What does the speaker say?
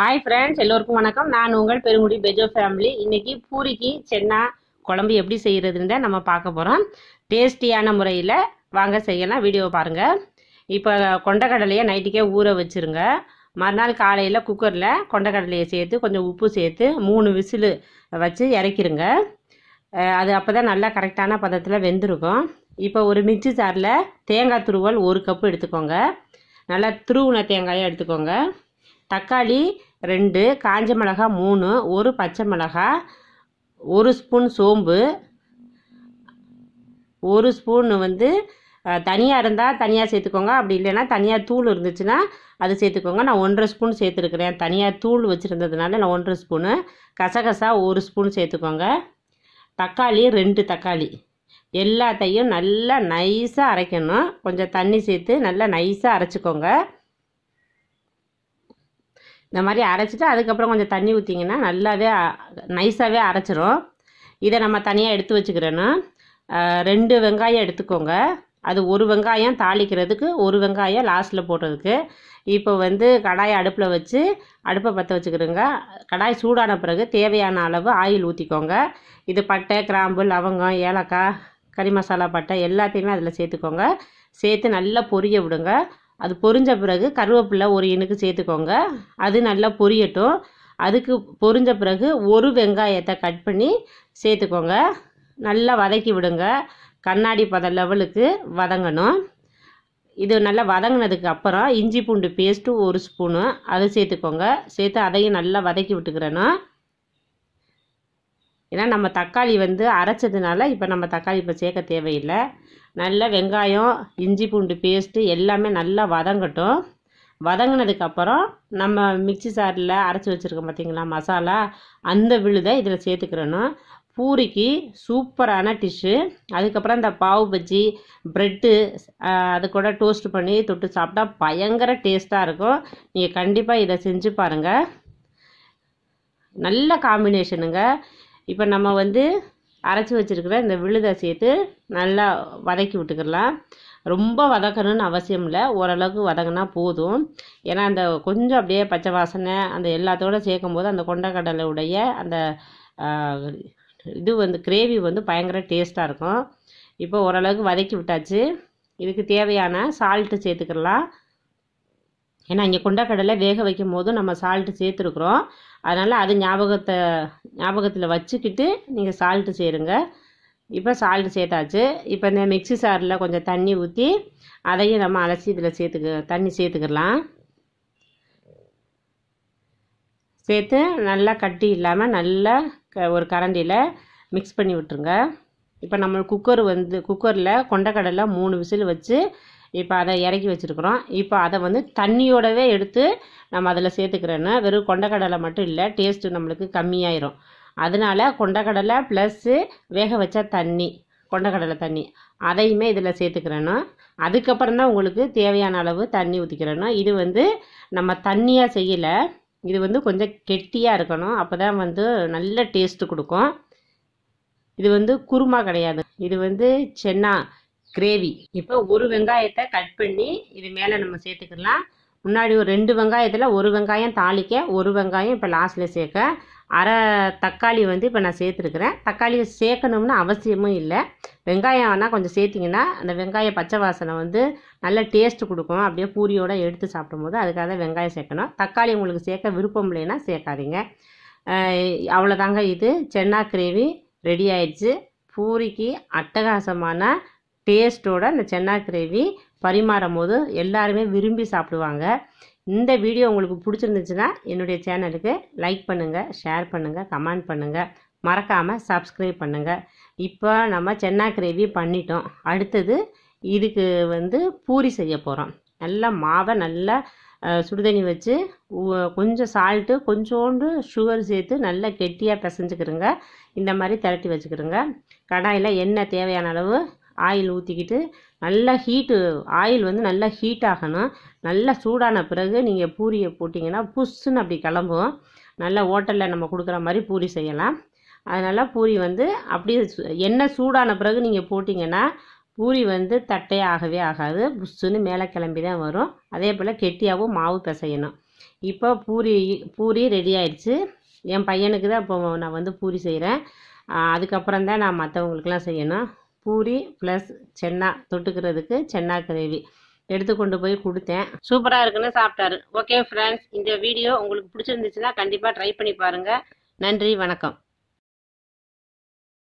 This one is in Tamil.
ஹாய் ஃப்ரெண்ட்ஸ் எல்லோருக்கும் வணக்கம் நான் உங்கள் பெருங்குடி பெஜோ ஃபேமிலி இன்றைக்கி பூரிக்கு சென்னா குழம்பு எப்படி செய்கிறதுன்னு தான் நம்ம பார்க்க போகிறோம் டேஸ்டியான முறையில் வாங்க செய்யலாம் வீடியோ பாருங்கள் இப்போ கொண்டக்கடலையை நைட்டுக்கே ஊற வச்சுருங்க மறுநாள் காலையில் குக்கரில் கொண்டக்கடலையை சேர்த்து கொஞ்சம் உப்பு சேர்த்து மூணு விசில் வச்சு இறக்கிருங்க அது அப்போ தான் நல்லா கரெக்டான பதத்தில் வெந்திருக்கும் இப்போ ஒரு மிக்சி சாரில் தேங்காய் துருவல் ஒரு கப்பு எடுத்துக்கோங்க நல்லா துருவுன தேங்காயை எடுத்துக்கோங்க தக்காளி ரெண்டு காஞ்ச மிளகா மூணு ஒரு பச்சை மிளகா ஒரு ஸ்பூன் சோம்பு ஒரு ஸ்பூன் வந்து தனியாக இருந்தால் தனியாக சேர்த்துக்கோங்க அப்படி இல்லைன்னா தனியாக தூள் இருந்துச்சுன்னா அது சேர்த்துக்கோங்க நான் ஒன்றரை ஸ்பூன் சேர்த்துருக்குறேன் தனியாக தூள் வச்சுருந்ததுனால நான் ஒன்றரை ஸ்பூனு கசகசா ஒரு ஸ்பூன் சேர்த்துக்கோங்க தக்காளி ரெண்டு தக்காளி எல்லாத்தையும் நல்லா நைஸாக அரைக்கணும் கொஞ்சம் தண்ணி சேர்த்து நல்லா நைஸாக அரைச்சிக்கோங்க இந்த மாதிரி அரைச்சிட்டு அதுக்கப்புறம் கொஞ்சம் தண்ணி ஊற்றிங்கன்னா நல்லாவே நைஸாகவே அரைச்சிரும் இதை நம்ம தனியாக எடுத்து வச்சுக்கிறேன்னா ரெண்டு வெங்காயம் எடுத்துக்கோங்க அது ஒரு வெங்காயம் தாளிக்கிறதுக்கு ஒரு வெங்காயம் லாஸ்ட்டில் போடுறதுக்கு இப்போ வந்து கடாயை அடுப்பில் வச்சு அடுப்பை பற்ற வச்சுக்கிறோங்க கடாய் சூடான பிறகு தேவையான அளவு ஆயில் ஊற்றிக்கோங்க இது பட்டை கிராம்பு லவங்கம் ஏலக்காய் கறி மசாலா பட்டை எல்லாத்தையுமே அதில் சேர்த்துக்கோங்க சேர்த்து நல்லா பொரிய விடுங்க அது பொரிஞ்ச பிறகு கருவேப்பிலை ஒரு இனுக்கு சேர்த்துக்கோங்க அது நல்லா பொரியட்டும் அதுக்கு பொரிஞ்ச பிறகு ஒரு வெங்காயத்தை கட் பண்ணி சேர்த்துக்கோங்க நல்லா வதக்கி விடுங்க கண்ணாடி பத லெவலுக்கு வதங்கணும் இது நல்லா வதங்கினதுக்கு அப்புறம் இஞ்சி பூண்டு பேஸ்ட்டு ஒரு ஸ்பூனு அதை சேர்த்துக்கோங்க சேர்த்து அதையும் நல்லா வதக்கி விட்டுக்கிறேன்னா ஏன்னா நம்ம தக்காளி வந்து அரைச்சதுனால இப்போ நம்ம தக்காளி இப்போ சேர்க்க தேவையில்லை நல்ல வெங்காயம் இஞ்சி பூண்டு பேஸ்ட்டு எல்லாமே நல்லா வதங்கட்டும் வதங்கினதுக்கப்புறம் நம்ம மிக்சி சாரில் அரைச்சி வச்சுருக்கோம் பார்த்திங்களா மசாலா அந்த விழுதை இதில் சேர்த்துக்கிறணும் பூரிக்கு சூப்பரான டிஷ்ஷு அதுக்கப்புறம் இந்த பாவு பஜ்ஜி ப்ரெட்டு அது கூட டோஸ்ட் பண்ணி தொட்டு சாப்பிட்டா பயங்கர டேஸ்ட்டாக இருக்கும் நீங்கள் கண்டிப்பாக இதை செஞ்சு பாருங்கள் நல்ல காம்பினேஷனுங்க இப்போ நம்ம வந்து அரைச்சி வச்சுருக்கிற இந்த விழுதை சேர்த்து நல்லா வதக்கி விட்டுக்கிடலாம் ரொம்ப வதக்கணும்னு அவசியம் இல்லை ஓரளவுக்கு வதங்கினா போதும் ஏன்னா அந்த கொஞ்சம் அப்படியே பச்சை வாசனை அந்த எல்லாத்தோட சேர்க்கும் போது அந்த உடைய அந்த இது வந்து கிரேவி வந்து பயங்கர டேஸ்ட்டாக இருக்கும் இப்போ ஓரளவுக்கு வதக்கி விட்டாச்சு இதுக்கு தேவையான சால்ட்டு சேர்த்துக்கலாம் ஏன்னா இங்கே கொண்டக்கடலை வேக வைக்கும் போதும் நம்ம சால்ட்டு சேர்த்துருக்குறோம் அதனால் அது ஞாபகத்தை ஞாபகத்தில் வச்சுக்கிட்டு நீங்கள் சால்ட்டு சேருங்க இப்போ சால்ட் சேர்த்தாச்சு இப்போ இந்த மிக்சி சாரில் கொஞ்சம் தண்ணி ஊற்றி அதையும் நம்ம அலசி இதில் சேர்த்துக்க தண்ணி சேர்த்துக்கலாம் சேர்த்து நல்லா கட்டி இல்லாமல் நல்லா க ஒரு கரண்டியில் மிக்ஸ் பண்ணி விட்டுருங்க இப்போ நம்ம குக்கர் வந்து குக்கரில் கொண்டக்கடலை மூணு விசில் வச்சு இப்போ அதை இறக்கி வச்சுருக்குறோம் இப்போ அதை வந்து தண்ணியோடவே எடுத்து நம்ம அதில் சேர்த்துக்கிறேன்னா வெறும் கொண்டக்கடலை மட்டும் இல்லை டேஸ்ட்டு நம்மளுக்கு கம்மியாயிரும் அதனால் கொண்டக்கடலை ப்ளஸ்ஸு வேக வச்ச தண்ணி கொண்டக்கடலை தண்ணி அதையுமே இதில் சேர்த்துக்கிறேன்னா அதுக்கப்புறம் தான் உங்களுக்கு தேவையான அளவு தண்ணி ஊற்றிக்கிறேன்னா இது வந்து நம்ம தண்ணியாக செய்யலை இது வந்து கொஞ்சம் கெட்டியாக இருக்கணும் அப்போ தான் வந்து நல்ல டேஸ்ட்டு கொடுக்கும் இது வந்து குருமா கிடையாது இது வந்து சென்னா கிரேவி இப்போ ஒரு வெங்காயத்தை கட் பண்ணி இது மேலே நம்ம சேர்த்துக்கலாம் முன்னாடி ஒரு ரெண்டு வெங்காயத்தில் ஒரு வெங்காயம் தாளிக்க ஒரு வெங்காயம் இப்போ லாஸ்டில் சேர்க்க அரை தக்காளி வந்து இப்போ நான் சேர்த்துருக்குறேன் தக்காளியை சேர்க்கணும்னு அவசியமும் இல்லை வெங்காயம் ஆனால் கொஞ்சம் சேர்த்திங்கன்னா அந்த வெங்காய பச்சை வாசனை வந்து நல்ல டேஸ்ட்டு கொடுக்கும் அப்படியே பூரியோடு எடுத்து சாப்பிடும்போது அதுக்காக வெங்காயம் சேர்க்கணும் தக்காளி உங்களுக்கு சேர்க்க விருப்பம் இல்லைன்னா சேர்க்காதீங்க அவ்வளோதாங்க இது சென்னா கிரேவி ரெடி ஆயிடுச்சு பூரிக்கு அட்டகாசமான டேஸ்ட்டோட இந்த சென்னா கிரேவி பரிமாறும் போது எல்லாருமே விரும்பி சாப்பிடுவாங்க இந்த வீடியோ உங்களுக்கு பிடிச்சிருந்துச்சுன்னா என்னுடைய சேனலுக்கு லைக் பண்ணுங்கள் ஷேர் பண்ணுங்கள் கமெண்ட் பண்ணுங்கள் மறக்காமல் சப்ஸ்கிரைப் பண்ணுங்கள் இப்போ நம்ம சென்னா கிரேவி பண்ணிட்டோம் அடுத்தது இதுக்கு வந்து பூரி செய்ய போகிறோம் நல்லா மாவை நல்லா சுடுதண்ணி வச்சு கொஞ்சம் சால்ட்டு கொஞ்சோண்டு சுகர் சேர்த்து நல்லா கெட்டியாக பிசைஞ்சுக்கிறோங்க இந்த மாதிரி திரட்டி வச்சுக்கிறோங்க கடாயில் எண்ணெய் தேவையான அளவு ஆயில் ஊற்றிக்கிட்டு நல்லா ஹீட்டு ஆயில் வந்து நல்லா ஹீட் ஆகணும் நல்லா சூடான பிறகு நீங்கள் பூரியை போட்டிங்கன்னா புஷ்ஷுன்னு அப்படி கிளம்பும் நல்லா ஹோட்டலில் நம்ம கொடுக்குற மாதிரி பூரி செய்யலாம் அதனால் பூரி வந்து அப்படியே எண்ணெய் சூடான பிறகு நீங்கள் போட்டிங்கன்னா பூரி வந்து தட்டையாகவே ஆகவே ஆகாது புஷ்ஷுன்னு மேலே கிளம்பி தான் வரும் அதே போல் கெட்டியாகவும் மாவு பிசையணும் இப்போ பூரி பூரி ரெடி ஆயிடுச்சு என் பையனுக்கு தான் இப்போ நான் வந்து பூரி செய்கிறேன் அதுக்கப்புறம் தான் நான் மற்றவங்களுக்குலாம் செய்யணும் பூரி ப்ளஸ் சென்னா தொட்டுக்கிறதுக்கு சென்னா கிரேவி எடுத்து கொண்டு போய் கொடுத்தேன் சூப்பராக இருக்குன்னு சாப்பிட்டாரு ஓகே ஃப்ரெண்ட்ஸ் இந்த வீடியோ உங்களுக்கு பிடிச்சிருந்துச்சுன்னா கண்டிப்பாக ட்ரை பண்ணி பாருங்கள் நன்றி வணக்கம்